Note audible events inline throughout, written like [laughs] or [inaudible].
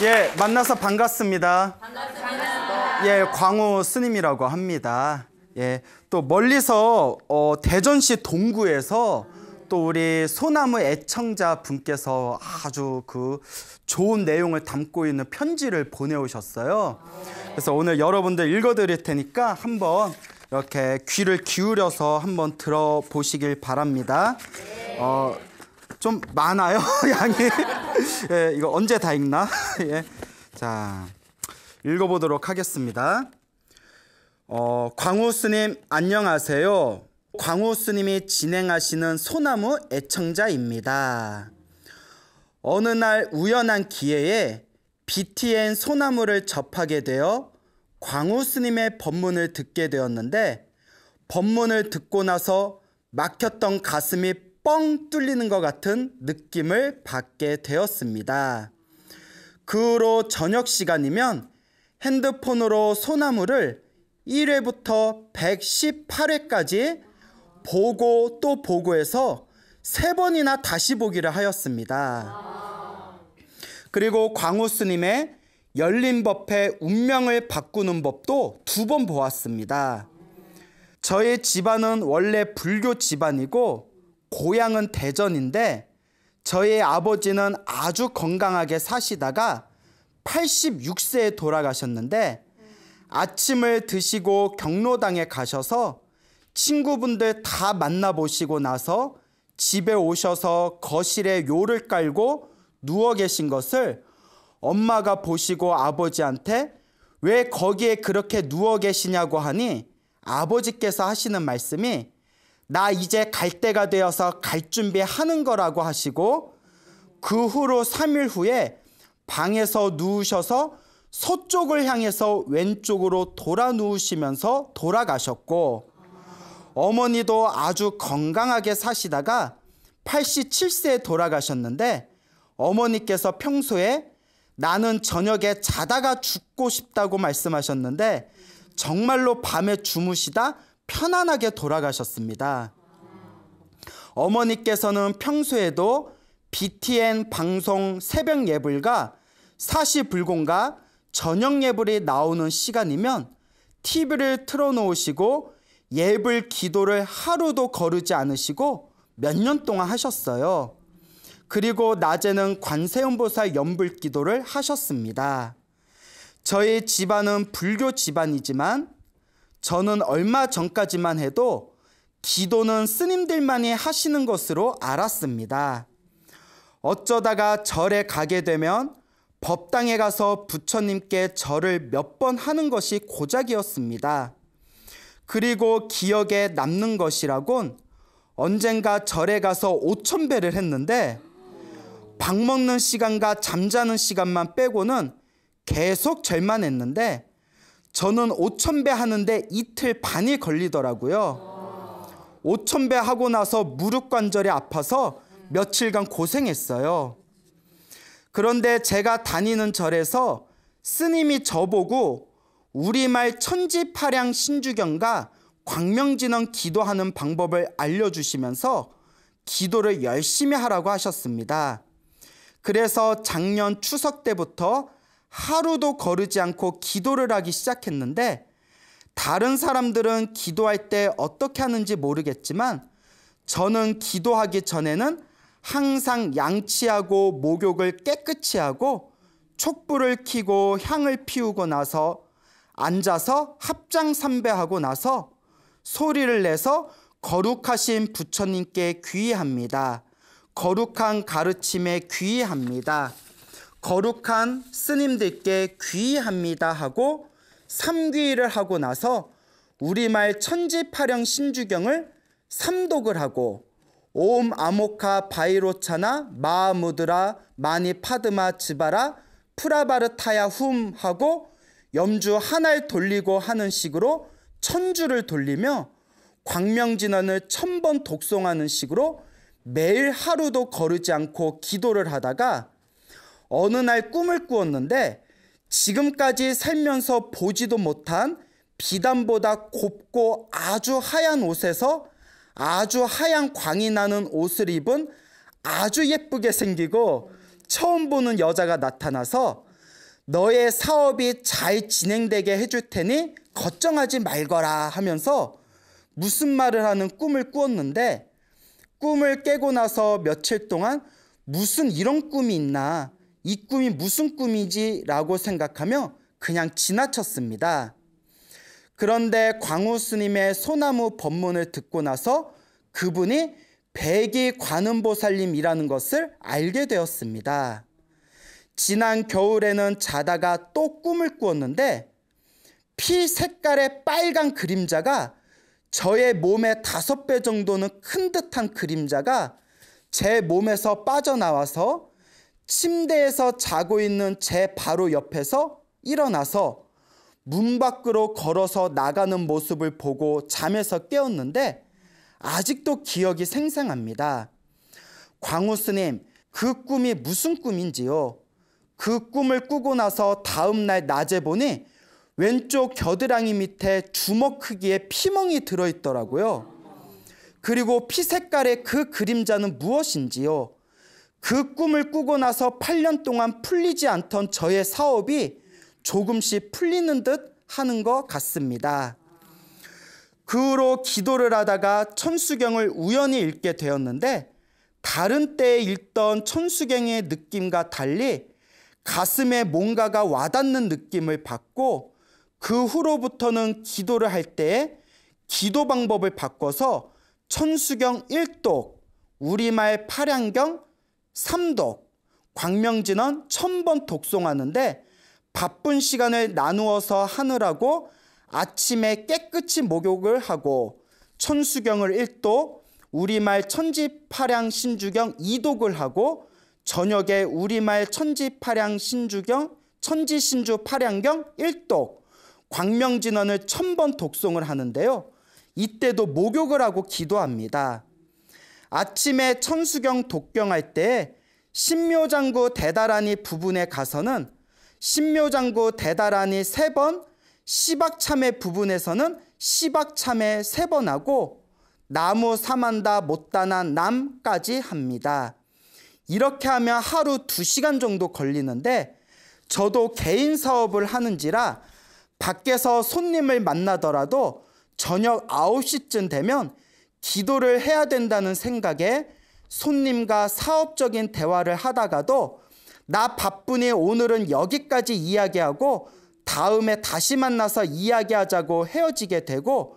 예, 만나서 반갑습니다. 반갑습니다. 예, 광호 스님이라고 합니다. 예, 또 멀리서 어, 대전시 동구에서 또 우리 소나무 애청자 분께서 아주 그 좋은 내용을 담고 있는 편지를 보내오셨어요. 그래서 오늘 여러분들 읽어드릴 테니까 한번 이렇게 귀를 기울여서 한번 들어보시길 바랍니다. 어, 좀 많아요 [laughs] 양이 예, 이거 언제 다 읽나 [laughs] 예. 자 읽어보도록 하겠습니다 어, 광우 스님 안녕하세요 광우 스님이 진행하시는 소나무 애청자입니다 어느 날 우연한 기회에 BTN 소나무를 접하게 되어 광우 스님의 법문을 듣게 되었는데 법문을 듣고 나서 막혔던 가슴이 뻥 뚫리는 것 같은 느낌을 받게 되었습니다. 그 후로 저녁 시간이면 핸드폰으로 소나무를 1회부터 118회까지 보고 또 보고해서 세 번이나 다시 보기를 하였습니다. 그리고 광우스님의 열린법회 운명을 바꾸는 법도 두 번 보았습니다. 저의 집안은 원래 불교 집안이고 고향은 대전인데 저희 아버지는 아주 건강하게 사시다가 86세에 돌아가셨는데 아침을 드시고 경로당에 가셔서 친구분들 다 만나보시고 나서 집에 오셔서 거실에 요를 깔고 누워 계신 것을 엄마가 보시고 아버지한테 왜 거기에 그렇게 누워 계시냐고 하니 아버지께서 하시는 말씀이 나 이제 갈 때가 되어서 갈 준비하는 거라고 하시고 그 후로 3일 후에 방에서 누우셔서 서쪽을 향해서 왼쪽으로 돌아 누우시면서 돌아가셨고 어머니도 아주 건강하게 사시다가 87세에 돌아가셨는데 어머니께서 평소에 나는 저녁에 자다가 죽고 싶다고 말씀하셨는데 정말로 밤에 주무시다 편안하게 돌아가셨습니다. 어머니께서는 평소에도 BTN 방송 새벽 예불과 사시불공과 저녁 예불이 나오는 시간이면 TV를 틀어놓으시고 예불 기도를 하루도 거르지 않으시고 몇 년 동안 하셨어요. 그리고 낮에는 관세음보살 연불 기도를 하셨습니다. 저희 집안은 불교 집안이지만 저는 얼마 전까지만 해도 기도는 스님들만이 하시는 것으로 알았습니다. 어쩌다가 절에 가게 되면 법당에 가서 부처님께 절을 몇 번 하는 것이 고작이었습니다. 그리고 기억에 남는 것이라곤 언젠가 절에 가서 5천 배를 했는데 밥 먹는 시간과 잠자는 시간만 빼고는 계속 절만 했는데 저는 5천배 하는데 이틀 반이 걸리더라고요. 5천배 하고 나서 무릎 관절이 아파서 며칠간 고생했어요. 그런데 제가 다니는 절에서 스님이 저보고 우리말 천지파량 신주경과 광명진원 기도하는 방법을 알려주시면서 기도를 열심히 하라고 하셨습니다. 그래서 작년 추석 때부터 하루도 거르지 않고 기도를 하기 시작했는데 다른 사람들은 기도할 때 어떻게 하는지 모르겠지만 저는 기도하기 전에는 항상 양치하고 목욕을 깨끗이 하고 촛불을 켜고 향을 피우고 나서 앉아서 합장 삼배하고 나서 소리를 내서 거룩하신 부처님께 귀의합니다. 거룩한 가르침에 귀의합니다. 거룩한 스님들께 귀합니다 하고 삼귀를 하고 나서 우리말 천지파령 신주경을 삼독을 하고 오 아모카 바이로차나 마무드라 마니 파드마 지바라 프라바르타야 훔 하고 염주 하나를 돌리고 하는 식으로 천주를 돌리며 광명진언을 천번 독송하는 식으로 매일 하루도 거르지 않고 기도를 하다가 어느 날 꿈을 꾸었는데 지금까지 살면서 보지도 못한 비단보다 곱고 아주 하얀 옷에서 아주 하얀 광이 나는 옷을 입은 아주 예쁘게 생기고 처음 보는 여자가 나타나서 너의 사업이 잘 진행되게 해줄 테니 걱정하지 말거라 하면서 무슨 말을 하는 꿈을 꾸었는데 꿈을 깨고 나서 며칠 동안 무슨 이런 꿈이 있나 이 꿈이 무슨 꿈이지? 라고 생각하며 그냥 지나쳤습니다. 그런데 광우 스님의 소나무 법문을 듣고 나서 그분이 백이 관음보살님이라는 것을 알게 되었습니다. 지난 겨울에는 자다가 또 꿈을 꾸었는데 피 색깔의 빨간 그림자가 저의 몸의 다섯 배 정도는 큰 듯한 그림자가 제 몸에서 빠져나와서 침대에서 자고 있는 제 바로 옆에서 일어나서 문 밖으로 걸어서 나가는 모습을 보고 잠에서 깨었는데 아직도 기억이 생생합니다. 광우 스님, 그 꿈이 무슨 꿈인지요? 그 꿈을 꾸고 나서 다음 날 낮에 보니 왼쪽 겨드랑이 밑에 주먹 크기의 피멍이 들어있더라고요. 그리고 피 색깔의 그 그림자는 무엇인지요? 그 꿈을 꾸고 나서 8년 동안 풀리지 않던 저의 사업이 조금씩 풀리는 듯 하는 것 같습니다. 그 후로 기도를 하다가 천수경을 우연히 읽게 되었는데 다른 때에 읽던 천수경의 느낌과 달리 가슴에 뭔가가 와닿는 느낌을 받고 그 후로부터는 기도를 할 때에 기도 방법을 바꿔서 천수경 1독, 우리말 8양경, 삼독 광명진원 천번 독송하는데 바쁜 시간을 나누어서 하느라고 아침에 깨끗이 목욕을 하고 천수경을 1독, 우리말 천지파량 신주경 2독을 하고 저녁에 우리말 천지파량 신주경 천지신주 파량경 1독광명진원을 천번 독송을 하는데요. 이때도 목욕을 하고 기도합니다. 아침에 천수경 독경할 때 신묘장구 대다라니 부분에 가서는 신묘장구 대다라니 세 번, 시박참회 부분에서는 시박참회 세번 하고 나무 사만다 못다난 남까지 합니다. 이렇게 하면 하루 두시간 정도 걸리는데 저도 개인 사업을 하는지라 밖에서 손님을 만나더라도 저녁 9시쯤 되면 기도를 해야 된다는 생각에 손님과 사업적인 대화를 하다가도 나 바쁘니 오늘은 여기까지 이야기하고 다음에 다시 만나서 이야기하자고 헤어지게 되고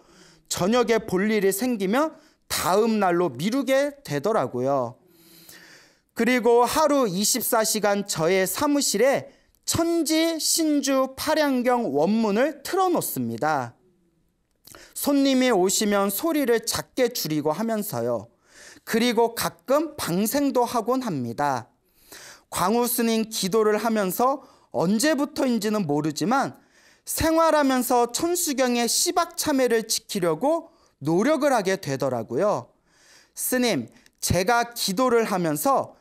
저녁에 볼 일이 생기면 다음 날로 미루게 되더라고요. 그리고 하루 24시간 저의 사무실에 천지 신주 팔양경 원문을 틀어놓습니다. 손님이 오시면 소리를 작게 줄이고 하면서요. 그리고 가끔 방생도 하곤 합니다. 광우 스님 기도를 하면서 언제부터인지는 모르지만 생활하면서 천수경의 시박 참회를 지키려고 노력을 하게 되더라고요. 스님, 제가 기도를 하면서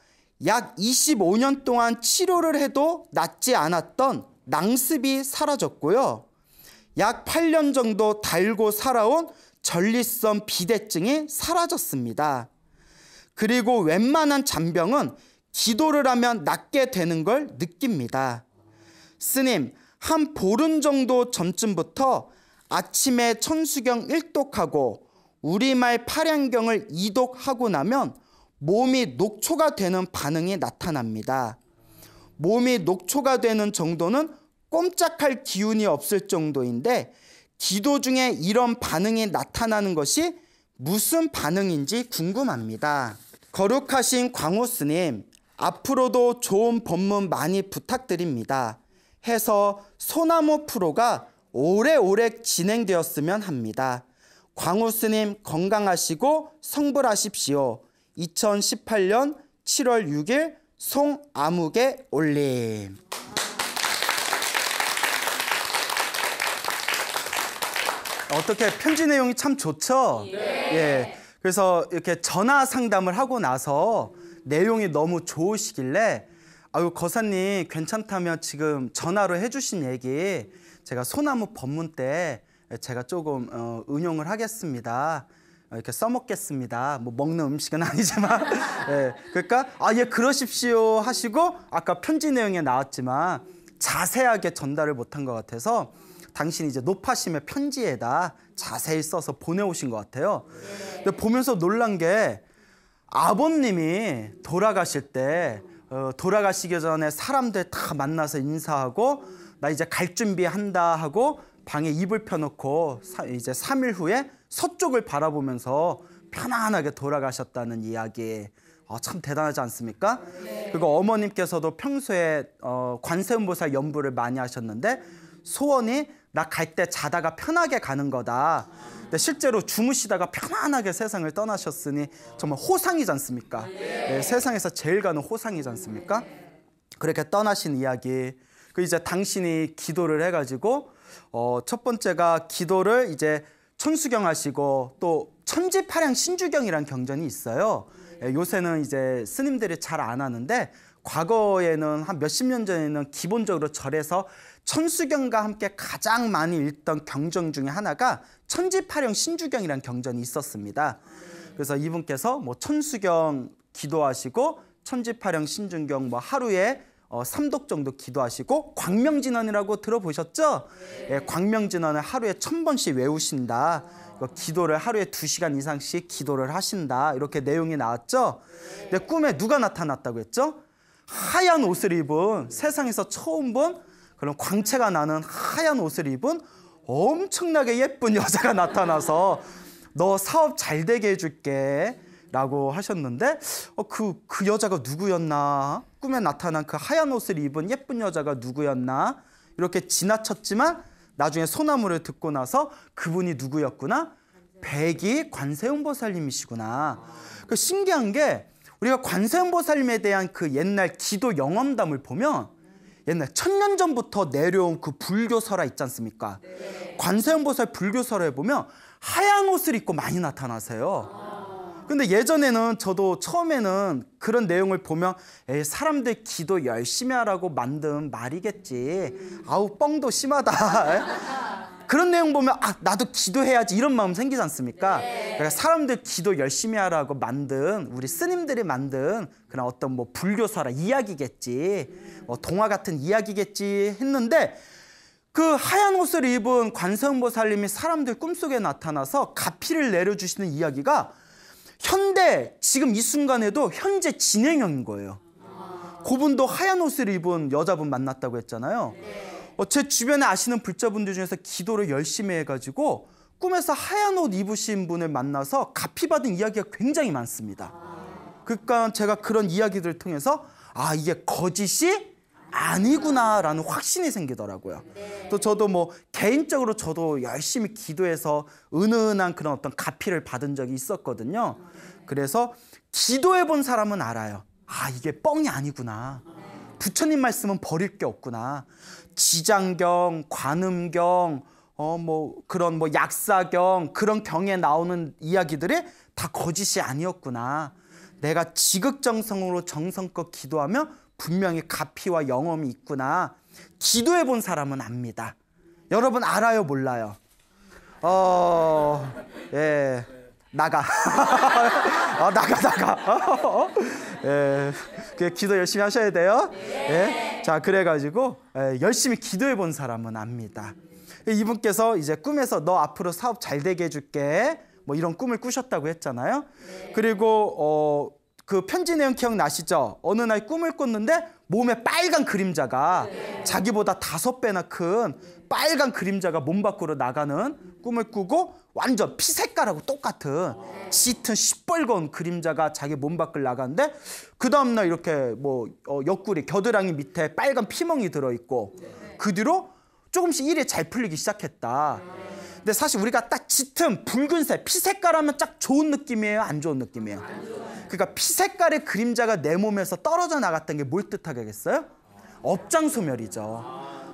약 25년 동안 치료를 해도 낫지 않았던 낭습이 사라졌고요. 약 8년 정도 달고 살아온 전립선 비대증이 사라졌습니다. 그리고 웬만한 잔병은 기도를 하면 낫게 되는 걸 느낍니다. 스님, 한 보름 정도 전쯤부터 아침에 천수경 1독하고 우리말 팔양경을 2독하고 나면 몸이 녹초가 되는 반응이 나타납니다. 몸이 녹초가 되는 정도는 꼼짝할 기운이 없을 정도인데 기도 중에 이런 반응이 나타나는 것이 무슨 반응인지 궁금합니다. 거룩하신 광호 스님, 앞으로도 좋은 법문 많이 부탁드립니다. 해서 소나무 프로가 오래오래 진행되었으면 합니다. 광호 스님 건강하시고 성불하십시오. 2018년 7월 6일 송아무개 올림. 어떻게 편지 내용이 참 좋죠? 예. 예. 그래서 이렇게 전화 상담을 하고 나서 내용이 너무 좋으시길래 아유 거사님 괜찮다면 지금 전화로 해주신 얘기 제가 소나무 법문 때 제가 조금 어, 응용을 하겠습니다. 이렇게 써먹겠습니다. 뭐 먹는 음식은 아니지만, [laughs] 예, 그러니까 아 예 그러십시오 하시고 아까 편지 내용에 나왔지만 자세하게 전달을 못 한 것 같아서 당신이 이제 노파심의 편지에다 자세히 써서 보내오신 것 같아요. 근데 보면서 놀란 게 아버님이 돌아가실 때 어, 돌아가시기 전에 사람들 다 만나서 인사하고 나 이제 갈 준비한다 하고 방에 이불 펴놓고 사, 이제 3일 후에 서쪽을 바라보면서 편안하게 돌아가셨다는 이야기 어, 참 대단하지 않습니까? 네. 그리고 어머님께서도 평소에 어, 관세음보살 연부를 많이 하셨는데 소원이 나갈때 자다가 편하게 가는 거다. 근데 실제로 주무시다가 편안하게 세상을 떠나셨으니 정말 호상이지 않습니까? 네, 세상에서 제일 가는 호상이지 않습니까? 그렇게 떠나신 이야기. 그 이제 당신이 기도를 해가지고 어, 첫 번째가 기도를 이제 천수경 하시고 또 천지파량 신주경이란 경전이 있어요. 예, 요새는 이제 스님들이 잘 안 하는데 과거에는 한 몇십 년 전에는 기본적으로 절에서 천수경과 함께 가장 많이 읽던 경전 중에 하나가 천지파령 신주경이라는 경전이 있었습니다. 그래서 이분께서 뭐 천수경 기도하시고 천지파령 신중경 뭐 하루에 어, 삼독 정도 기도하시고 광명진언이라고 들어보셨죠? 예, 광명진언을 하루에 천 번씩 외우신다. 기도를 하루에 두 시간 이상씩 기도를 하신다. 이렇게 내용이 나왔죠? 근데 꿈에 누가 나타났다고 했죠? 하얀 옷을 입은 세상에서 처음 본 그런 광채가 나는 하얀 옷을 입은 엄청나게 예쁜 여자가 나타나서 너 사업 잘 되게 해줄게 라고 하셨는데 어, 그, 그 여자가 누구였나 꿈에 나타난 그 하얀 옷을 입은 예쁜 여자가 누구였나 이렇게 지나쳤지만 나중에 소나무를 듣고 나서 그분이 누구였구나 백이 관세음보살님이시구나 그 신기한 게 우리가 관세음보살님에 대한 그 옛날 기도 영험담을 보면 옛날 천년 전부터 내려온 그 불교 설화 있지 않습니까? 네. 관세음보살 불교 설화에 보면 하얀 옷을 입고 많이 나타나세요. 근데 예전에는 저도 처음에는 그런 내용을 보면 에이, 사람들 기도 열심히 하라고 만든 말이겠지. 아우 뻥도 심하다. 그런 내용 보면 아 나도 기도해야지 이런 마음 생기지 않습니까? 네. 그러니까 사람들 기도 열심히 하라고 만든 우리 스님들이 만든 그런 어떤 뭐 불교사라 이야기겠지 뭐 동화 같은 이야기겠지 했는데 그 하얀 옷을 입은 관세음보살님이 사람들 꿈속에 나타나서 가피를 내려주시는 이야기가 현대 지금 이 순간에도 현재 진행형인 거예요. 아. 고분도 하얀 옷을 입은 여자분 만났다고 했잖아요. 네. 어, 제 주변에 아시는 불자분들 중에서 기도를 열심히 해가지고 꿈에서 하얀 옷 입으신 분을 만나서 갚피받은 이야기가 굉장히 많습니다. 그러니까 제가 그런 이야기들을 통해서 아 이게 거짓이 아니구나라는 확신이 생기더라고요. 네. 또 저도 뭐 개인적으로 저도 열심히 기도해서 은은한 그런 어떤 가피를 받은 적이 있었거든요. 그래서 기도해 본 사람은 알아요. 아 이게 뻥이 아니구나. 부처님 말씀은 버릴 게 없구나. 지장경, 관음경, 어뭐 그런 뭐 약사경 그런 경에 나오는 이야기들이 다 거짓이 아니었구나. 내가 지극정성으로 정성껏 기도하면 분명히 가피와 영험이 있구나. 기도해 본 사람은 압니다. 여러분 알아요, 몰라요? 어, 예, 나가. [laughs] 어, 나가, 나가. 어, 어? 예, 기도 열심히 하셔야 돼요. 예. 자, 그래가지고 예, 열심히 기도해 본 사람은 압니다. 이분께서 이제 꿈에서 너 앞으로 사업 잘 되게 해줄게. 뭐 이런 꿈을 꾸셨다고 했잖아요. 그리고 어, 그 편지 내용 기억나시죠? 어느 날 꿈을 꿨는데 몸에 빨간 그림자가 자기보다 다섯 배나 큰 빨간 그림자가 몸 밖으로 나가는 꿈을 꾸고 완전 피 색깔하고 똑같은 짙은 시뻘건 그림자가 자기 몸 밖을 나가는데 그 다음날 이렇게 뭐 어, 옆구리 겨드랑이 밑에 빨간 피멍이 들어있고 그 뒤로 조금씩 일이 잘 풀리기 시작했다. 근데 사실 우리가 딱 짙은 붉은색 피 색깔하면 딱 좋은 느낌이에요 안 좋은 느낌이에요 그러니까 피 색깔의 그림자가 내 몸에서 떨어져 나갔던 게 뭘 뜻하겠어요 업장소멸이죠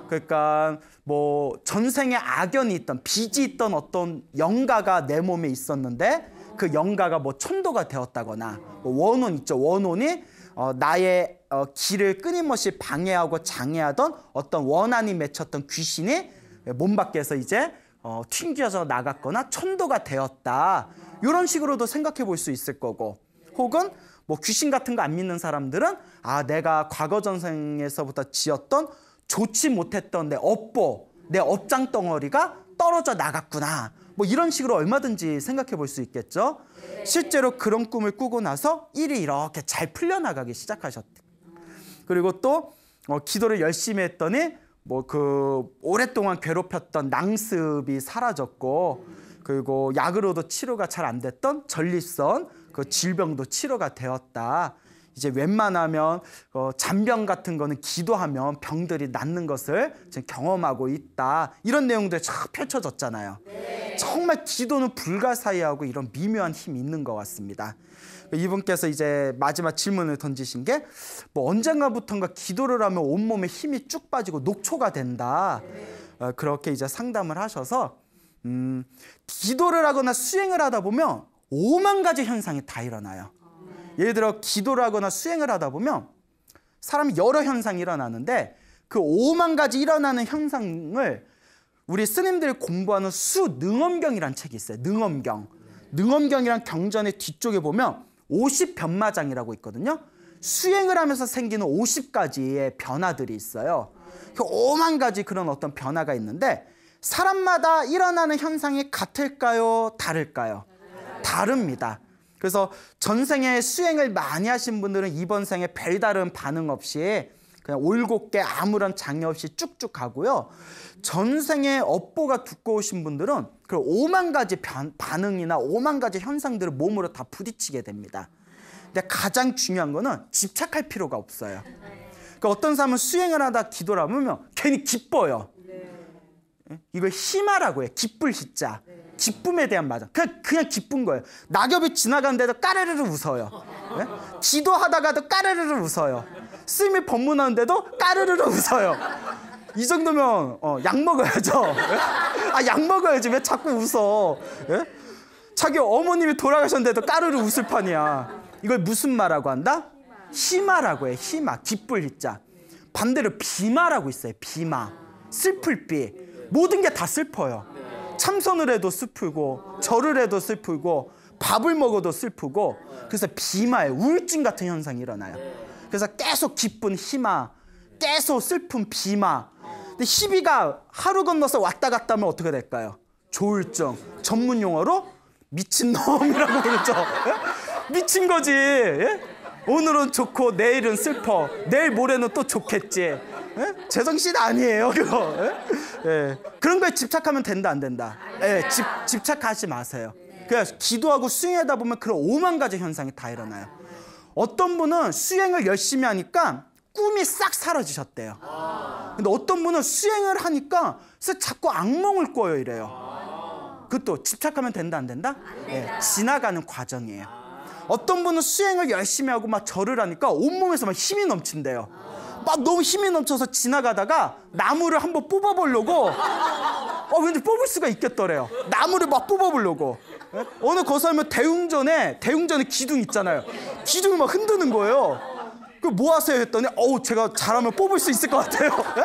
그러니까 뭐 전생에 악연이 있던 빚이 있던 어떤 영가가 내 몸에 있었는데 그 영가가 뭐 천도가 되었다거나 뭐 원혼 있죠 원혼이 어, 나의 어, 길을 끊임없이 방해하고 장애하던 어떤 원한이 맺혔던 귀신이 몸 밖에서 이제 어, 튕겨져 나갔거나 천도가 되었다 이런 식으로도 생각해 볼 수 있을 거고 혹은 뭐 귀신 같은 거 안 믿는 사람들은 아 내가 과거 전생에서부터 지었던 좋지 못했던 내 업보, 내 업장 덩어리가 떨어져 나갔구나. 뭐 이런 식으로 얼마든지 생각해 볼 수 있겠죠. 실제로 그런 꿈을 꾸고 나서 일이 이렇게 잘 풀려나가기 시작하셨대. 그리고 또 어, 기도를 열심히 했더니 뭐 그 오랫동안 괴롭혔던 낭습이 사라졌고 그리고 약으로도 치료가 잘 안 됐던 전립선 그 질병도 치료가 되었다. 이제 웬만하면 어, 잔병 같은 거는 기도하면 병들이 낫는 것을 지금 경험하고 있다. 이런 내용들이 쫙 펼쳐졌잖아요. 네. 정말 기도는 불가사의하고 이런 미묘한 힘이 있는 것 같습니다. 이분께서 이제 마지막 질문을 던지신 게 뭐 언젠가부턴가 기도를 하면 온몸에 힘이 쭉 빠지고 녹초가 된다. 네. 어, 그렇게 이제 상담을 하셔서 음, 기도를 하거나 수행을 하다 보면 5만 가지 현상이 다 일어나요. 예를 들어 기도를 하거나 수행을 하다 보면 사람이 여러 현상이 일어나는데 그 5만 가지 일어나는 현상을 우리 스님들이 공부하는 수능엄경이란 책이 있어요. 능엄경. 능엄경이란 경전의 뒤쪽에 보면 50변마장이라고 있거든요. 수행을 하면서 생기는 50가지의 변화들이 있어요. 그 5만 가지 그런 어떤 변화가 있는데 사람마다 일어나는 현상이 같을까요? 다를까요? 다릅니다. 그래서 전생에 수행을 많이 하신 분들은 이번 생에 별다른 반응 없이 그냥 올곧게 아무런 장애 없이 쭉쭉 가고요. 전생에 업보가 두꺼우신 분들은 그 5만 가지 반응이나 5만 가지 현상들을 몸으로 다 부딪히게 됩니다. 근데 가장 중요한 거는 집착할 필요가 없어요. 그러니까 어떤 사람은 수행을 하다 기도를 하면 괜히 기뻐요. 네. 예? 이걸 희마라고 해. 기쁠 희자. 기쁨에 대한 마장. 그냥, 그냥 기쁜 거예요. 낙엽이 지나가는데도 까르르르 웃어요. 네? 예? 기도하다가도 까르르르 웃어요. 스님이 법문하는데도 까르르르 웃어요. 이 정도면 어, 약 먹어야죠. 네? 아, 약 먹어야지. 왜 자꾸 웃어? 네? 자기 어머님이 돌아가셨는데도 까르르 웃을 판이야. 이걸 무슨 말하고 한다? 희마라고 해. 희마. 기쁠 희자. 반대로 비마라고 있어요. 비마. 슬플 비. 모든 게 다 슬퍼요. 참선을 해도 슬프고 절을 해도 슬프고 밥을 먹어도 슬프고 그래서 비마에 우울증 같은 현상이 일어나요. 그래서 계속 기쁜 희마, 계속 슬픈 비마. 근데 희비가 하루 건너서 왔다 갔다 하면 어떻게 될까요? 조울증. 전문 용어로 미친놈이라고 부르죠. 예? 미친 거지. 예? 오늘은 좋고 내일은 슬퍼. 내일 모레는 또 좋겠지. 예? 재성 씨 아니에요, 그거. 예? 예. 그런 거에 집착하면 된다, 안 된다. 예, 집, 집착하지 마세요. 그냥 래 기도하고 수행하다 보면 그런 오만 가지 현상이 다 일어나요. 어떤 분은 수행을 열심히 하니까 꿈이 싹 사라지셨대요. 근데 어떤 분은 수행을 하니까 자꾸 악몽을 꿔요 이래요. 그것도 집착하면 된다 안 된다? 예, 지나가는 과정이에요. 어떤 분은 수행을 열심히 하고 막 절을 하니까 온몸에서 막 힘이 넘친대요. 막 너무 힘이 넘쳐서 지나가다가 나무를 한번 뽑아보려고 어, 왠지 뽑을 수가 있겠더래요. 나무를 막 뽑아보려고. 어? 어느 거사하면 대웅전에, 대웅전에 기둥 있잖아요. 기둥을 막 흔드는 거예요. 그 뭐 하세요? 했더니, 어우, 제가 잘하면 뽑을 수 있을 것 같아요. 예?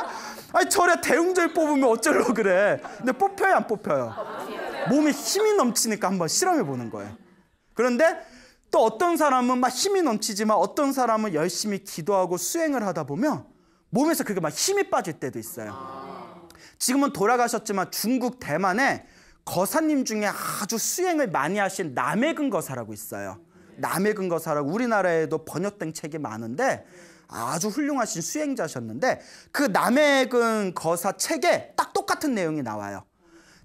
아니, 저래 대웅전 뽑으면 어쩌려고 그래. 근데 뽑혀요, 안 뽑혀요? 몸에 힘이 넘치니까 한번 실험해 보는 거예요. 그런데 또 어떤 사람은 막 힘이 넘치지만 어떤 사람은 열심히 기도하고 수행을 하다 보면 몸에서 그게 막 힘이 빠질 때도 있어요. 지금은 돌아가셨지만 중국 대만에 거사님 중에 아주 수행을 많이 하신 남해근 거사라고 있어요. 남해근 거사라고 우리나라에도 번역된 책이 많은데 아주 훌륭하신 수행자셨는데 그 남해근 거사 책에 딱 똑같은 내용이 나와요.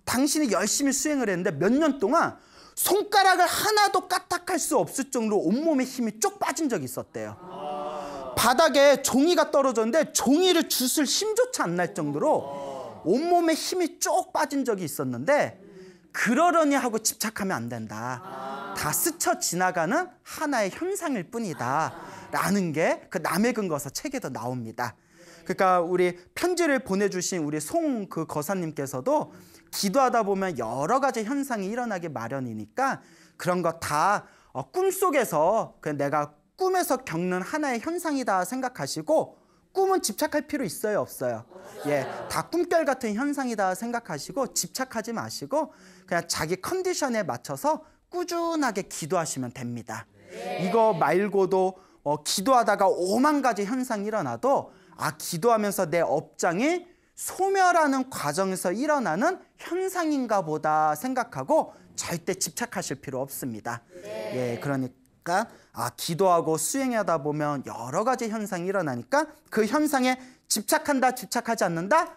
당신이 열심히 수행을 했는데 몇 년 동안 손가락을 하나도 까딱할 수 없을 정도로 온몸에 힘이 쭉 빠진 적이 있었대요. 바닥에 종이가 떨어졌는데 종이를 주술 힘조차 안 날 정도로 온몸에 힘이 쭉 빠진 적이 있었는데 그러려니 하고 집착하면 안 된다. 다 스쳐 지나가는 하나의 현상일 뿐이다. 라는 게 그 남의 근거서 책에도 나옵니다. 그러니까 우리 편지를 보내주신 우리 송 그 거사님께서도 기도하다 보면 여러 가지 현상이 일어나기 마련이니까 그런 거다 어, 꿈속에서 그냥 내가 꿈에서 겪는 하나의 현상이다 생각하시고 꿈은 집착할 필요 있어요 없어요 예 다 꿈결 같은 현상이다 생각하시고 집착하지 마시고 그냥 자기 컨디션에 맞춰서 꾸준하게 기도하시면 됩니다 이거 말고도 어, 기도하다가 오만 가지 현상이 일어나도 아 기도하면서 내 업장이 소멸하는 과정에서 일어나는 현상인가 보다 생각하고 절대 집착하실 필요 없습니다. 예, 네. 예, 그러니까 아, 기도하고 수행하다 보면 여러 가지 현상이 일어나니까 그 현상에 집착한다, 집착하지 않는다?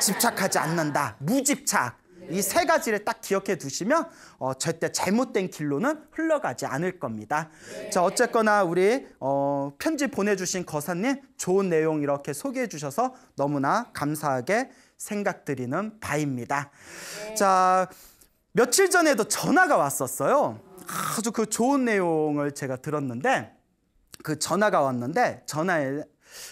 집착하지 않는다. 무집착. 이세 가지를 딱 기억해 두시면 어, 절대 잘못된 길로는 흘러가지 않을 겁니다. 네. 자, 어쨌거나 우리 어, 편지 보내주신 거사님 좋은 내용 이렇게 소개해 주셔서 너무나 감사하게 생각드리는 바입니다. 네. 자, 며칠 전에도 전화가 왔었어요. 아주 그 좋은 내용을 제가 들었는데 그 전화가 왔는데 전화에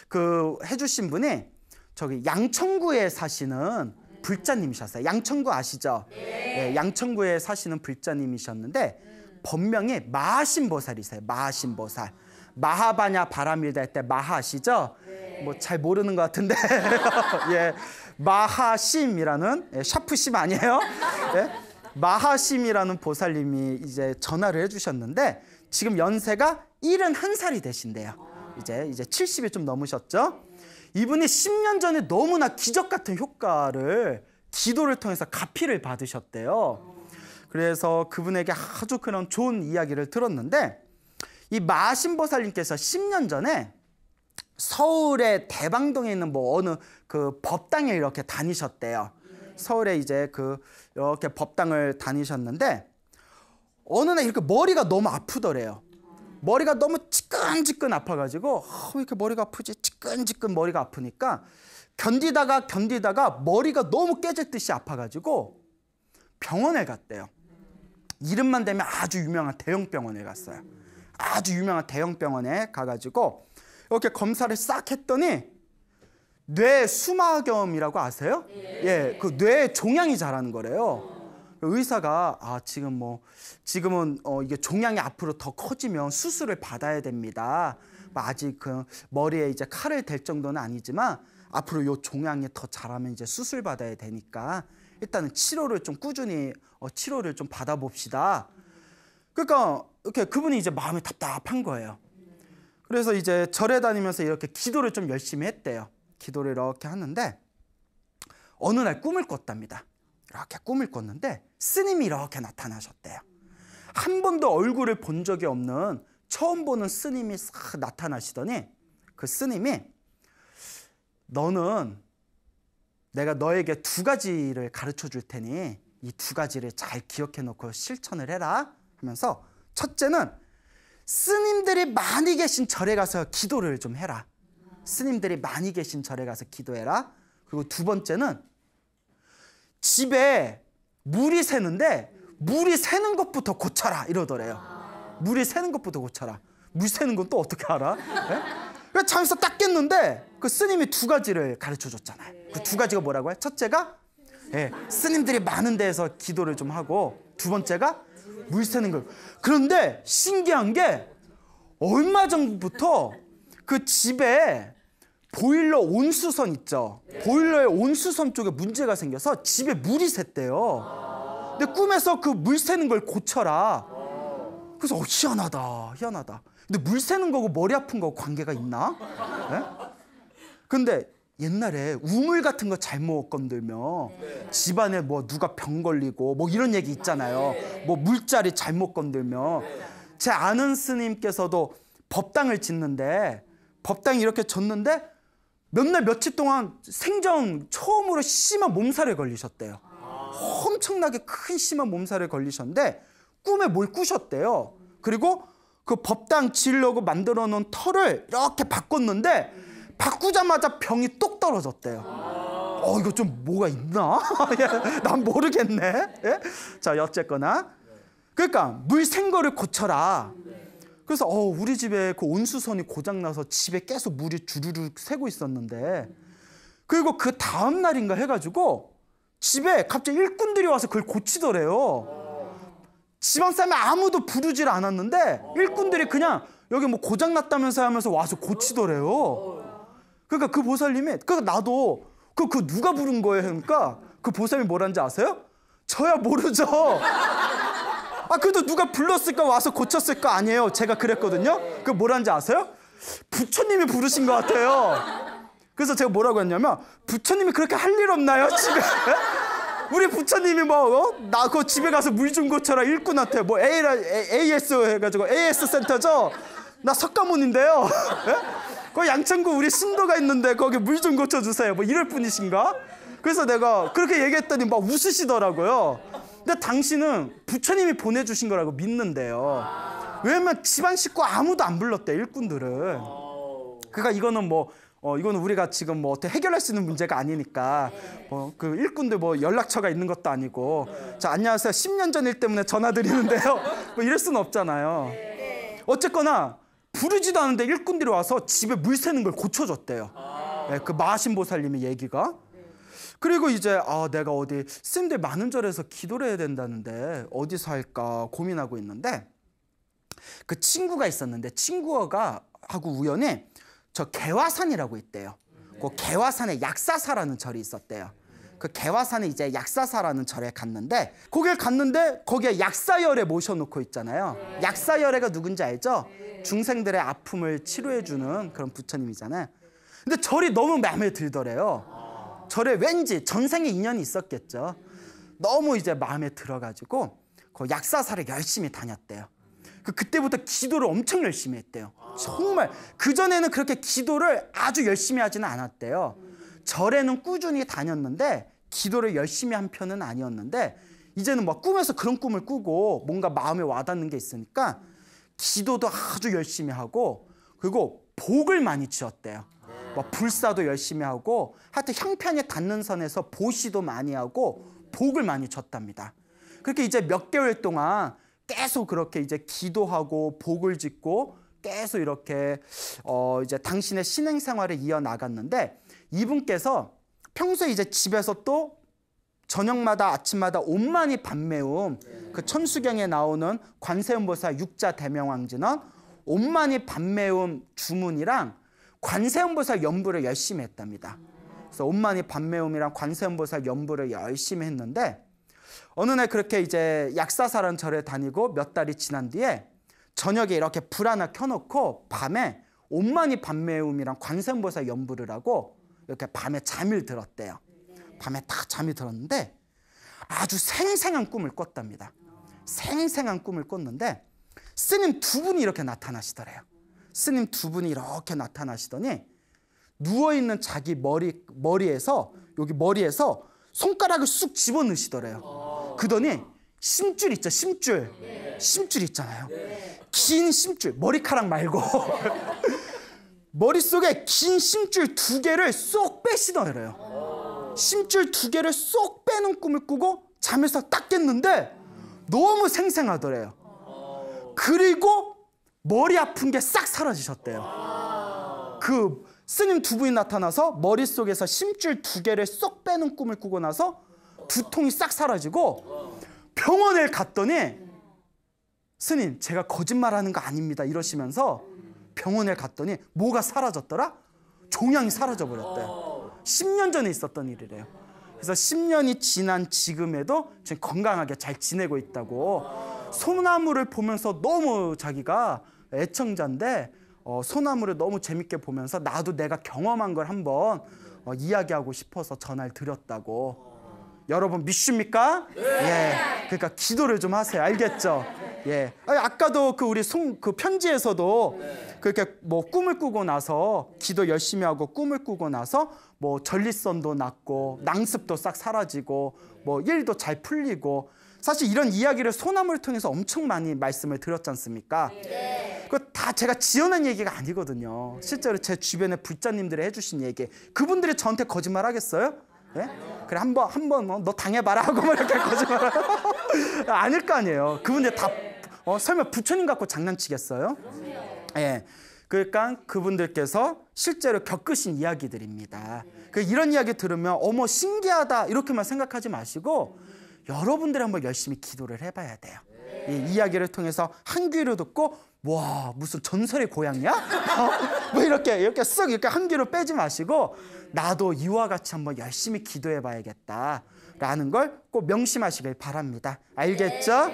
그 해주신 분이 저기 양천구에 사시는 불자님이셨어요. 양천구 아시죠? 네. 예, 양천구에 사시는 불자님이셨는데 음. 본명이 마하신보살이세요. 마하신보살. 마하바냐 바람일다 할때 마하 아시죠? 네. 뭐 뭐잘 모르는 것 같은데 [laughs] 예, 마하심이라는 예, 샤프심 아니에요? 예? 마하심이라는 보살님이 이제 전화를 해주셨는데 지금 연세가 71살이 되신대요. 이제 이제 70이 좀 넘으셨죠? 이분이 10년 전에 너무나 기적 같은 효과를 기도를 통해서 가피를 받으셨대요. 그래서 그분에게 아주 그런 좋은 이야기를 들었는데 이 마신보살님께서 10년 전에 서울의 대방동에 있는 뭐 어느 그 법당에 이렇게 다니셨대요. 서울에 이제 그 이렇게 법당을 다니셨는데 어느 날 이렇게 머리가 너무 아프더래요. 머리가 너무 찌끈찌끈 아파가지고 어, 왜 이렇게 머리가 아프지? 찌끈찌끈 머리가 아프니까 견디다가 견디다가 머리가 너무 깨질 듯이 아파가지고 병원에 갔대요. 이름만 되면 아주 유명한 대형 병원에 갔어요. 아주 유명한 대형 병원에 가가지고 이렇게 검사를 싹 했더니 뇌 수막염이라고 아세요? 네. 예, 그 뇌 종양이 자라는 거래요. 의사가 아 지금 뭐 지금은 어 이게 종양이 앞으로 더 커지면 수술을 받아야 됩니다. 뭐 아직 그 머리에 이제 칼을 댈 정도는 아니지만 앞으로 요 종양이 더 자라면 이제 수술 받아야 되니까 일단은 치료를 좀 꾸준히 어, 치료를 좀 받아봅시다. 그러니까 이렇게 그분이 이제 마음이 답답한 거예요. 그래서 이제 절에 다니면서 이렇게 기도를 좀 열심히 했대요. 기도를 이렇게 하는데 어느 날 꿈을 꿨답니다. 이렇게 꿈을 꿨는데 스님이 이렇게 나타나셨대요. 한 번도 얼굴을 본 적이 없는 처음 보는 스님이 싹 나타나시더니 그 스님이 너는 내가 너에게 두 가지를 가르쳐 줄 테니 이 두 가지를 잘 기억해 놓고 실천을 해라 하면서 첫째는 스님들이 많이 계신 절에 가서 기도를 좀 해라. 스님들이 많이 계신 절에 가서 기도해라. 그리고 두 번째는 집에 물이 새는데 물이 새는 것부터 고쳐라 이러더래요. 물이 새는 것부터 고쳐라. 물 새는 건 또 어떻게 알아? 네? 잠에서 닦겠는데 그 스님이 두 가지를 가르쳐 줬잖아요. 그 두 가지가 뭐라고 요 첫째가 예, 스님들이 많은 데에서 기도를 좀 하고 두 번째가 물 새는 걸. 그런데 신기한 게 얼마 전부터 그 집에 보일러 온수선 있죠. 네. 보일러의 온수선 쪽에 문제가 생겨서 집에 물이 샜대요. 아 근데 꿈에서 그 물 새는 걸 고쳐라. 아 그래서 어, 희한하다, 희한하다. 근데 물 새는 거고 머리 아픈 거 관계가 있나? 네? 근데 옛날에 우물 같은 거 잘못 건들면 네. 집안에 뭐 누가 병 걸리고 뭐 이런 얘기 있잖아요. 뭐 물자리 잘못 건들면 제 아는 스님께서도 법당을 짓는데 법당이 이렇게 졌는데 몇날 며칠 동안 생전 처음으로 심한 몸살에 걸리셨대요. 엄청나게 큰 심한 몸살에 걸리셨는데 꿈에 뭘 꾸셨대요. 그리고 그 법당 지으려고 만들어 놓은 털을 이렇게 바꿨는데 바꾸자마자 병이 똑 떨어졌대요. 어, 이거 좀 뭐가 있나? [laughs] 난 모르겠네. 예? 자, 어쨌거나. 그러니까 물 생거를 고쳐라. 그래서 어, 우리 집에 그 온수선이 고장나서 집에 계속 물이 주르륵 새고 있었는데 그리고 그 다음 날인가 해가지고 집에 갑자기 일꾼들이 와서 그걸 고치더래요. 지방 사람이 아무도 부르질 않았는데 일꾼들이 그냥 여기 뭐 고장났다면서 하면서 와서 고치더래요. 그러니까 그 보살님이 그러니까 나도 그, 그 누가 부른 거예요? 그러니까 그 보살님이 뭐라는지 아세요? 저야 모르죠. 아 그래도 누가 불렀을까 와서 고쳤을 거 아니에요. 제가 그랬거든요. 그 뭐라는지 아세요? 부처님이 부르신 것 같아요. 그래서 제가 뭐라고 했냐면 부처님이 그렇게 할 일 없나요 지금 우리 부처님이 뭐나 어? 그 집에 가서 물 좀 고쳐라 일꾼한테 뭐 A, AS 해가지고 AS 센터죠. 나 석가모니인데요. 거 양천구 우리 신도가 있는데 거기 물 좀 고쳐주세요. 뭐 이럴 뿐이신가? 그래서 내가 그렇게 얘기했더니 막 웃으시더라고요. 근데 당신은 부처님이 보내주신 거라고 믿는데요. 왜냐면 집안 식구 아무도 안 불렀대, 일꾼들은. 그러니까 이거는 뭐 어, 이거는 우리가 지금 뭐 어떻게 해결할 수 있는 문제가 아니니까 뭐 그 일꾼들 뭐 연락처가 있는 것도 아니고 자 안녕하세요 10년 전 일 때문에 전화 드리는데요 [laughs] 뭐 이럴 수는 없잖아요 어쨌거나 부르지도 않은데 일꾼들이 와서 집에 물 새는 걸 고쳐줬대요 네, 그 마신보살님의 얘기가 그리고 이제 아, 내가 어디 스님들 많은 절에서 기도를 해야 된다는데 어디서 할까 고민하고 있는데 그 친구가 있었는데 친구가 하고 우연히 저 개화산이라고 있대요. 그 개화산에 약사사라는 절이 있었대요. 그 개화산에 이제 약사사라는 절에 갔는데 거길 갔는데 거기에 약사열에 모셔놓고 있잖아요. 약사열애가 누군지 알죠? 중생들의 아픔을 치료해주는 그런 부처님이잖아요. 근데 절이 너무 마음에 들더래요. 저를 왠지 전생에 인연이 있었겠죠. 너무 이제 마음에 들어가지고 그 약사사를 열심히 다녔대요. 그 그때부터 기도를 엄청 열심히 했대요. 정말 그 전에는 그렇게 기도를 아주 열심히 하지는 않았대요. 절에는 꾸준히 다녔는데 기도를 열심히 한 편은 아니었는데 이제는 막 꿈에서 그런 꿈을 꾸고 뭔가 마음에 와닿는 게 있으니까 기도도 아주 열심히 하고 그리고 복을 많이 지었대요. 뭐 불사도 열심히 하고 하여튼 형편이 닿는 선에서 보시도 많이 하고 복을 많이 줬답니다. 그렇게 이제 몇 개월 동안 계속 그렇게 이제 기도하고 복을 짓고 계속 이렇게 어 이제 당신의 신행 생활을 이어 나갔는데 이분께서 평소에 이제 집에서 또 저녁마다 아침마다 옷만이 밤매움 그 천수경에 나오는 관세음보사 육자 대명왕진언 옷만이 밤매움 주문이랑 관세음보살 연부를 열심히 했답니다. 그래서 온만이 반매음이랑 관세음보살 연부를 열심히 했는데 어느 날 그렇게 이제 약사사란 절에 다니고 몇 달이 지난 뒤에 저녁에 이렇게 불 하나 켜놓고 밤에 온만이 반매음이랑 관세음보살 연부를 하고 이렇게 밤에 잠을 들었대요. 밤에 다 잠이 들었는데 아주 생생한 꿈을 꿨답니다. 생생한 꿈을 꿨는데 스님 두 분이 이렇게 나타나시더래요. 스님 두 분이 이렇게 나타나시더니 누워있는 자기 머리, 머리에서 여기 머리에서 손가락을 쑥 집어넣으시더래요. 그더니 심줄 있죠, 심줄. 심줄 있잖아요. 긴 심줄, 머리카락 말고. [laughs] 머릿속에 긴 심줄 두 개를 쏙 빼시더래요. 심줄 두 개를 쏙 빼는 꿈을 꾸고 잠에서 딱 깼는데 너무 생생하더래요. 그리고 머리 아픈 게 싹 사라지셨대요. 그 스님 두 분이 나타나서 머릿속에서 심줄 두 개를 쏙 빼는 꿈을 꾸고 나서 두통이 싹 사라지고 병원을 갔더니 스님 제가 거짓말하는 거 아닙니다 이러시면서 병원에 갔더니 뭐가 사라졌더라? 종양이 사라져 버렸대요. 10년 전에 있었던 일이래요. 그래서 10년이 지난 지금에도 지금 건강하게 잘 지내고 있다고 소나무를 보면서 너무 자기가 애청자인데 어, 소나무를 너무 재밌게 보면서 나도 내가 경험한 걸 한번 어, 이야기하고 싶어서 전화를 드렸다고. 여러분 믿습니까? 예. 그러니까 기도를 좀 하세요. 알겠죠? 예. 아니, 아까도 그 우리 송, 그 편지에서도 그렇게 뭐 꿈을 꾸고 나서 기도 열심히 하고 꿈을 꾸고 나서 뭐 전립선도 낫고 낭습도 싹 사라지고 뭐 일도 잘 풀리고 사실 이런 이야기를 소나무를 통해서 엄청 많이 말씀을 드렸지 않습니까? 네. 네. 그거 다 제가 지어낸 얘기가 아니거든요. 네. 실제로 제 주변의 불자님들이 해주신 얘기. 그분들이 저한테 거짓말 하겠어요? 네? 그래 한번 한번 뭐, 너 당해봐라 하고 막 이렇게 거짓말 [laughs] 아닐 거 아니에요. 그분들 다 어, 설마 부처님 갖고 장난치겠어요? 예. 그러니까 그분들께서 실제로 겪으신 이야기들입니다. 그 이런 이야기 들으면 어머 신기하다 이렇게만 생각하지 마시고 여러분들이 한번 열심히 기도를 해봐야 돼요. 이 이야기를 통해서 한 귀로 듣고 와 무슨 전설의 고향이야? 어? 뭐 이렇게 이렇게 쓱 이렇게 한 귀로 빼지 마시고 나도 이와 같이 한번 열심히 기도해 봐야겠다라는 걸 꼭 명심하시길 바랍니다. 알겠죠?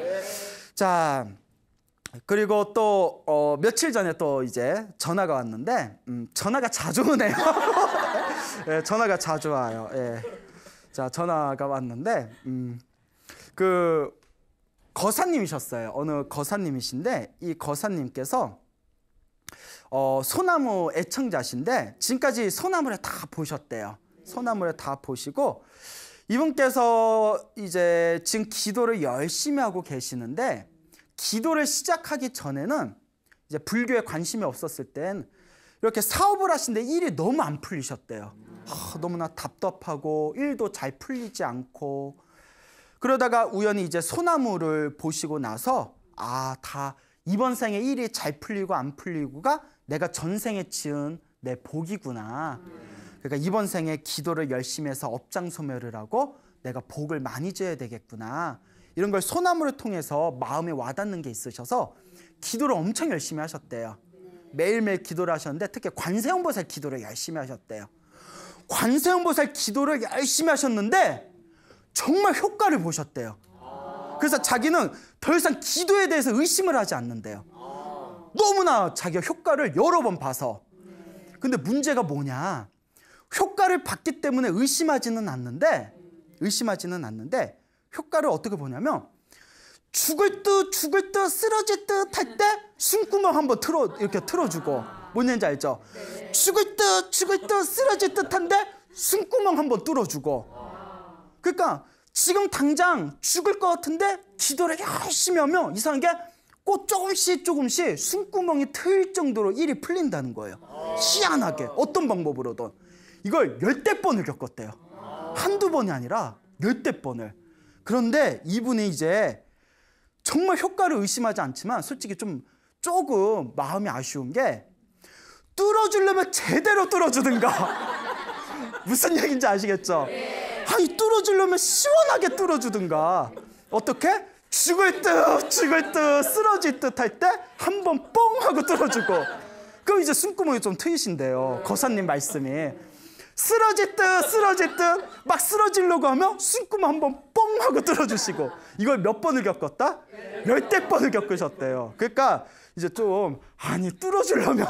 자 그리고 또 어, 며칠 전에 또 이제 전화가 왔는데 음, 전화가 자주 오네요. [laughs] 예, 전화가 자주 와요. 예. 자 전화가 왔는데 음, 그 거사님이셨어요. 어느 거사님이신데 이 거사님께서 어, 소나무 애청자신데 지금까지 소나무를 다 보셨대요. 소나무를 다 보시고 이분께서 이제 지금 기도를 열심히 하고 계시는데 기도를 시작하기 전에는 이제 불교에 관심이 없었을 땐 이렇게 사업을 하시는데 일이 너무 안 풀리셨대요. 아, 너무나 답답하고 일도 잘 풀리지 않고 그러다가 우연히 이제 소나무를 보시고 나서 아, 다 이번 생에 일이 잘 풀리고 안 풀리고가 내가 전생에 지은 내 복이구나. 그러니까 이번 생에 기도를 열심히 해서 업장 소멸을 하고 내가 복을 많이 줘야 되겠구나. 이런 걸 소나무를 통해서 마음에 와닿는 게 있으셔서 기도를 엄청 열심히 하셨대요. 매일매일 기도를 하셨는데 특히 관세음보살 기도를 열심히 하셨대요. 관세음보살 기도를 열심히 하셨는데 정말 효과를 보셨대요. 그래서 자기는 더 이상 기도에 대해서 의심을 하지 않는데요. 너무나 자기가 효과를 여러 번 봐서. 근데 문제가 뭐냐? 효과를 받기 때문에 의심하지는 않는데 의심하지는 않는데 효과를 어떻게 보냐면 죽을 듯 죽을 듯 쓰러질 듯 할 때 숨구멍 한번 틀어 이렇게 틀어주고 뭔지 알죠? 죽을 듯 죽을 듯 쓰러질 듯한데 숨구멍 한번 뚫어주고 그러니까 지금 당장 죽을 것 같은데 기도를 열심히 하면 이상하게 꼭 조금씩 조금씩 숨구멍이 트일 정도로 일이 풀린다는 거예요. 희한하게 어떤 방법으로든 이걸 열댓 번을 겪었대요. 한두 번이 아니라 열댓 번을. 그런데 이분이 이제 정말 효과를 의심하지 않지만 솔직히 좀 조금 마음이 아쉬운 게 뚫어주려면 제대로 뚫어주든가 [laughs] 무슨 얘기인지 아시겠죠? 아이 뚫어주려면 시원하게 뚫어주든가. 어떻게? 죽을 듯 죽을 듯 쓰러질 듯 할 때 한 번 뽕 하고 뚫어주고. 그럼 이제 숨구멍이 좀 트이신데요. 거사님 말씀이. 쓰러질 듯 쓰러질 듯 막 쓰러질려고 하면 숨구멍 한번뽕 하고 뚫어주시고. 이걸 몇 번을 겪었다? 열댓 번을 겪으셨대요. 그러니까 이제 좀 아니 뚫어주려면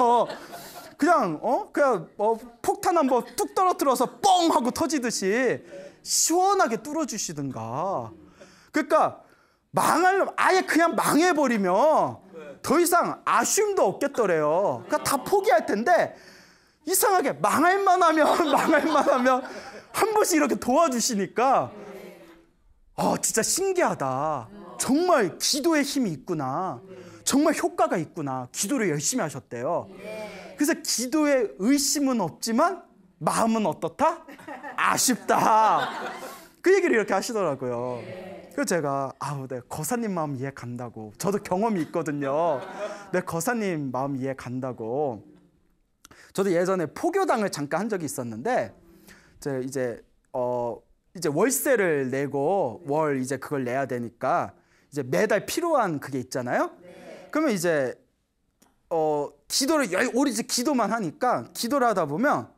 그냥 어 그냥 어 폭탄 한 번 뚝 떨어뜨려서 뻥 하고 터지듯이 시원하게 뚫어주시든가. 그러니까 망하 아예 그냥 망해버리면 더 이상 아쉬움도 없겠더래요. 그러니까 다 포기할 텐데 이상하게 망할만 하면 [laughs] 망할만 하면 한 번씩 이렇게 도와주시니까 아 진짜 신기하다. 정말 기도의 힘이 있구나. 정말 효과가 있구나. 기도를 열심히 하셨대요. 그래서 기도에 의심은 없지만 마음은 어떻다? 아쉽다. 그 얘기를 이렇게 하시더라고요. 그 제가 아우 내 네, 거사님 마음 이해 간다고 저도 경험이 있거든요. 내 네, 거사님 마음 이해 간다고 저도 예전에 포교당을 잠깐 한 적이 있었는데 제 이제 어 이제 월세를 내고 월 이제 그걸 내야 되니까 이제 매달 필요한 그게 있잖아요. 그러면 이제 어 기도를 오리 이 기도만 하니까 기도를 하다 보면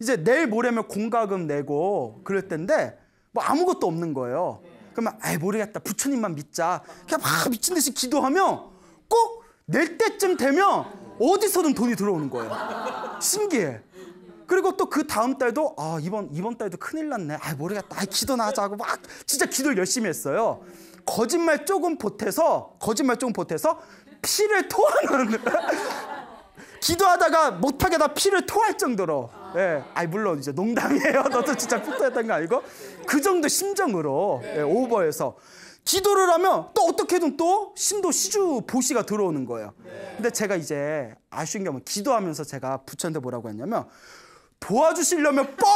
이제 내일 모레면 공과금 내고 그럴 텐데 뭐 아무것도 없는 거예요. 그러면 아이 모르겠다 부처님만 믿자. 그냥 막 미친 듯이 기도하면 꼭 낼 때쯤 되면 어디서든 돈이 들어오는 거예요. 신기해. 그리고 또 그 다음 달도 아 이번 이번 달도 큰일 났네. 아 모르겠다. 아 기도나 하자고 막 진짜 기도를 열심히 했어요. 거짓말 조금 보태서 거짓말 조금 보태서 피를 토하는 [laughs] 기도하다가 못하게 다 피를 토할 정도로 예, 아이 물론 이제 농담이에요. [laughs] 너도 진짜 폭도였던 거 아니고 그 정도 심정으로 예, 오버해서 기도를 하면 또 어떻게든 또 신도 시주 보시가 들어오는 거예요. 근데 제가 이제 아쉬운 게뭐 기도하면서 제가 부처한테 뭐라고 했냐면 도와주시려면 뻥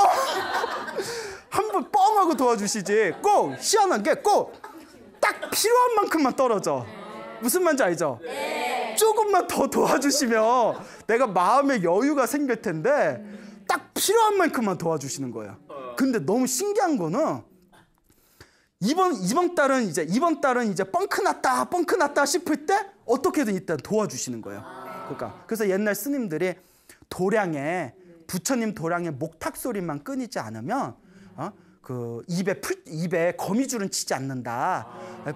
[laughs] 한 번 뻥하고 도와주시지 꼭 희한한 게 꼭 딱 필요한 만큼만 떨어져. 무슨 말인지 알죠? 조금만 더 도와주시면 내가 마음의 여유가 생길 텐데 딱 필요한 만큼만 도와주시는 거예요. 근데 너무 신기한 거는 이번 이번 달은 이제 이번 달은 이제 뻥크 났다 뻥크 났다 싶을 때 어떻게든 일단 도와주시는 거예요. 그러니까 그래서 옛날 스님들이 도량에 부처님 도량에 목탁 소리만 끊이지 않으면 어? 그 입에 풀, 입에 거미줄은 치지 않는다.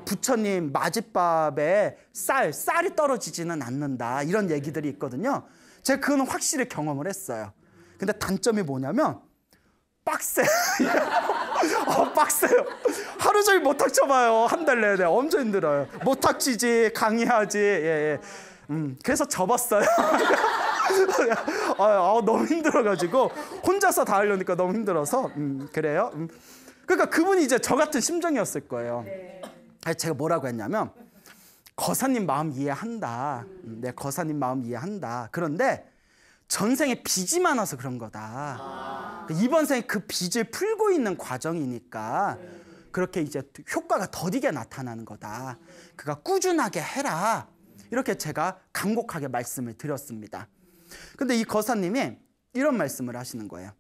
부처님 마지밥에 쌀 쌀이 떨어지지는 않는다. 이런 얘기들이 있거든요. 제가 그건 확실히 경험을 했어요. 근데 단점이 뭐냐면 빡세. [laughs] 어, 빡세요. 하루 종일 모탁 쳐봐요. 한 달 내내 엄청 힘들어요. 모탁 치지, 강의하지. 예, 예. 음, 그래서 접었어요. 아, [laughs] 아, 너무 힘들어가지고 혼자서 다 하려니까 너무 힘들어서 음, 그래요. 음. 그러니까 그분이 이제 저 같은 심정이었을 거예요. 네. 제가 뭐라고 했냐면 거사님 마음 이해한다. 음, 내 거사님 마음 이해한다. 그런데 전생에 빚이 많아서 그런 거다. 아. 이번 생에 그 빚을 풀고 있는 과정이니까 그렇게 이제 효과가 더디게 나타나는 거다. 그가 꾸준하게 해라. 이렇게 제가 간곡하게 말씀을 드렸습니다. 근데 이 거사님이 이런 말씀을 하시는 거예요.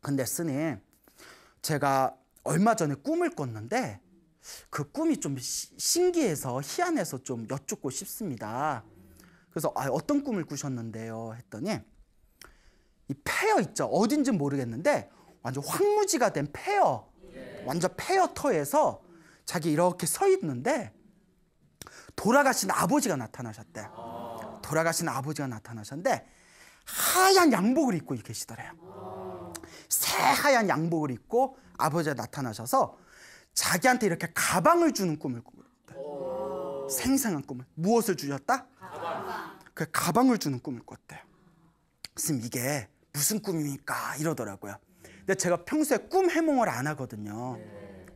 근데 스님, 제가 얼마 전에 꿈을 꿨는데 그 꿈이 좀 신기해서 희한해서 좀 여쭙고 싶습니다. 그래서 아, 어떤 꿈을 꾸셨는데요? 했더니 이폐어 있죠. 어딘지 모르겠는데 완전 황무지가 된폐어 완전 폐어터에서 자기 이렇게 서 있는데 돌아가신 아버지가 나타나셨대. 돌아가신 아버지가 나타나셨는데 하얀 양복을 입고 계시더래요. 새하얀 양복을 입고 아버지가 나타나셔서 자기한테 이렇게 가방을 주는 꿈을 꾸고 생생한 꿈을 무엇을 주셨다? 그 가방을 주는 꿈을 꿨대요. 선생님 이게 무슨 꿈입니까? 이러더라고요. 근데 제가 평소에 꿈 해몽을 안 하거든요.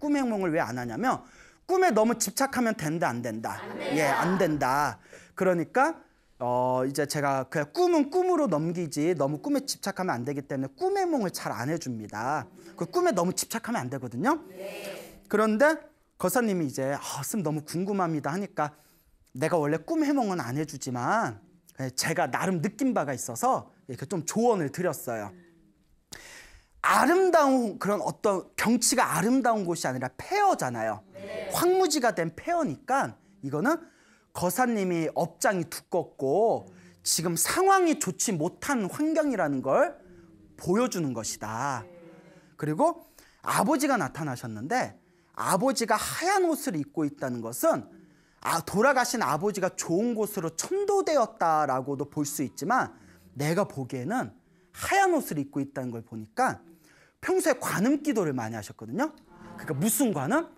꿈 해몽을 왜 안 하냐면 꿈에 너무 집착하면 된다 안 된다. 안 예, 안 된다. 그러니까 어 이제 제가 그냥 꿈은 꿈으로 넘기지 너무 꿈에 집착하면 안 되기 때문에 꿈 해몽을 잘 안 해줍니다. 그 꿈에 너무 집착하면 안 되거든요. 그런데 거사님이 이제 아, 쌤 너무 궁금합니다 하니까 내가 원래 꿈 해몽은 안 해주지만 예, 제가 나름 느낀 바가 있어서 이렇게 좀 조언을 드렸어요. 아름다운 그런 어떤 경치가 아름다운 곳이 아니라 폐허잖아요. 네. 황무지가 된 폐허니까 이거는 거사님이 업장이 두껍고 지금 상황이 좋지 못한 환경이라는 걸 보여주는 것이다. 그리고 아버지가 나타나셨는데 아버지가 하얀 옷을 입고 있다는 것은 아, 돌아가신 아버지가 좋은 곳으로 천도되었다라고도 볼 수 있지만 내가 보기에는 하얀 옷을 입고 있다는 걸 보니까 평소에 관음 기도를 많이 하셨거든요. 그러니까 무슨 관음?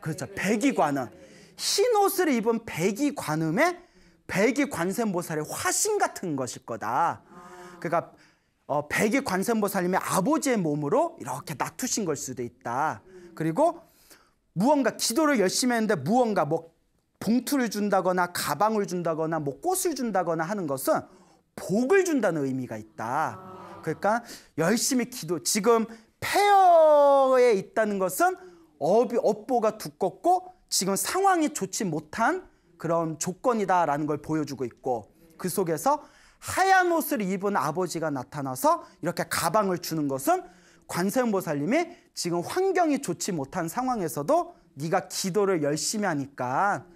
그렇죠. 백이 관음. 흰 옷을 입은 백이 관음에 백이 관세음보살의 화신 같은 것일 거다. 그러니까 어, 백이 관세음보살님의 아버지의 몸으로 이렇게 낮추신 걸 수도 있다. 그리고 무언가 기도를 열심히 했는데 무언가 뭐 봉투를 준다거나 가방을 준다거나 뭐 꽃을 준다거나 하는 것은 복을 준다는 의미가 있다. 그러니까 열심히 기도 지금 폐허에 있다는 것은 업, 이 업보가 두껍고 지금 상황이 좋지 못한 그런 조건이다라는 걸 보여주고 있고 그 속에서 하얀 옷을 입은 아버지가 나타나서 이렇게 가방을 주는 것은 관세음보살님이 지금 환경이 좋지 못한 상황에서도 네가 기도를 열심히 하니까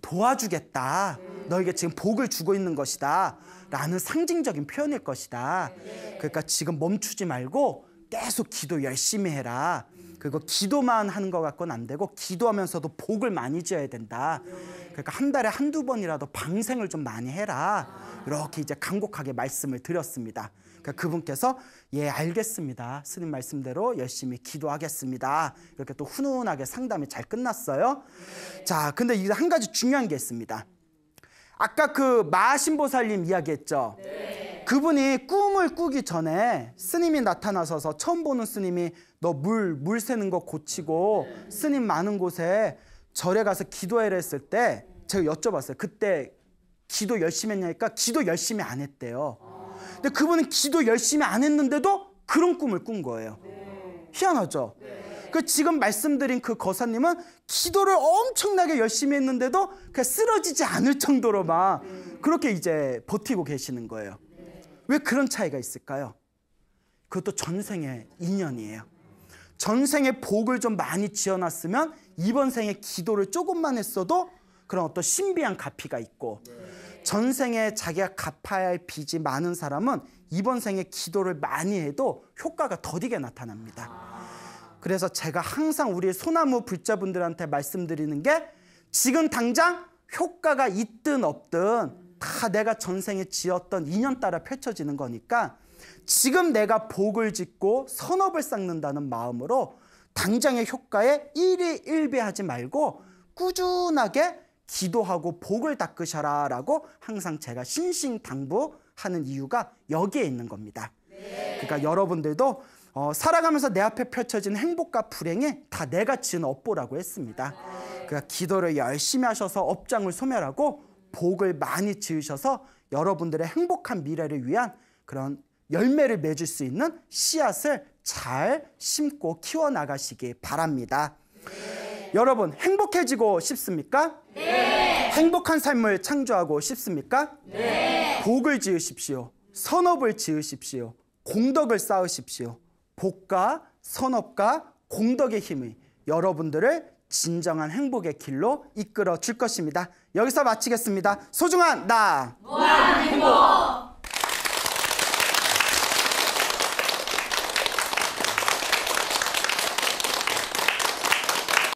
도와주겠다. 너에게 지금 복을 주고 있는 것이다. 라는 상징적인 표현일 것이다. 그러니까 지금 멈추지 말고 계속 기도 열심히 해라. 그리고 기도만 하는 것 같고는 안 되고 기도하면서도 복을 많이 지어야 된다. 그러니까 한 달에 한두 번이라도 방생을 좀 많이 해라. 이렇게 이제 간곡하게 말씀을 드렸습니다. 그러니까 그분께서 예 알겠습니다. 스님 말씀대로 열심히 기도하겠습니다. 이렇게 또 훈훈하게 상담이 잘 끝났어요. 자 근데 이 한 가지 중요한 게 있습니다. 아까 그 마신보살님 이야기했죠. 네. 그분이 꿈을 꾸기 전에 스님이 나타나셔서 처음 보는 스님이 너 물물 물 새는 거 고치고 스님 많은 곳에 절에 가서 기도해라 했을 때 제가 여쭤봤어요. 그때 기도 열심히 했냐니까 기도 열심히 안 했대요. 근데 그분은 기도 열심히 안 했는데도 그런 꿈을 꾼 거예요. 네. 희한하죠? 네. 그 지금 말씀드린 그 거사님은 기도를 엄청나게 열심히 했는데도 그냥 쓰러지지 않을 정도로 막 네. 그렇게 이제 버티고 계시는 거예요. 왜 그런 차이가 있을까요? 그것도 전생의 인연이에요. 전생의 복을 좀 많이 지어놨으면 이번 생에 기도를 조금만 했어도 그런 어떤 신비한 가피가 있고 전생에 자기가 갚아야 할 빚이 많은 사람은 이번 생에 기도를 많이 해도 효과가 더디게 나타납니다. 그래서 제가 항상 우리 소나무 불자분들한테 말씀드리는 게 지금 당장 효과가 있든 없든 다 내가 전생에 지었던 인연 따라 펼쳐지는 거니까 지금 내가 복을 짓고 선업을 쌓는다는 마음으로 당장의 효과에 일희일비하지 말고 꾸준하게 기도하고 복을 닦으셔라 라고 항상 제가 신신당부하는 이유가 여기에 있는 겁니다. 그러니까 여러분들도 어, 살아가면서 내 앞에 펼쳐진 행복과 불행이 다 내가 지은 업보라고 했습니다. 그러니까 기도를 열심히 하셔서 업장을 소멸하고 복을 많이 지으셔서 여러분들의 행복한 미래를 위한 그런 열매를 맺을 수 있는 씨앗을 잘 심고 키워나가시기 바랍니다. 네. 여러분 행복해지고 싶습니까? 네. 행복한 삶을 창조하고 싶습니까? 네. 복을 지으십시오. 선업을 지으십시오. 공덕을 쌓으십시오. 복과 선업과 공덕의 힘이 여러분들을 진정한 행복의 길로 이끌어 줄 것입니다. 여기서 마치겠습니다. 소중한 나! 모아 행복!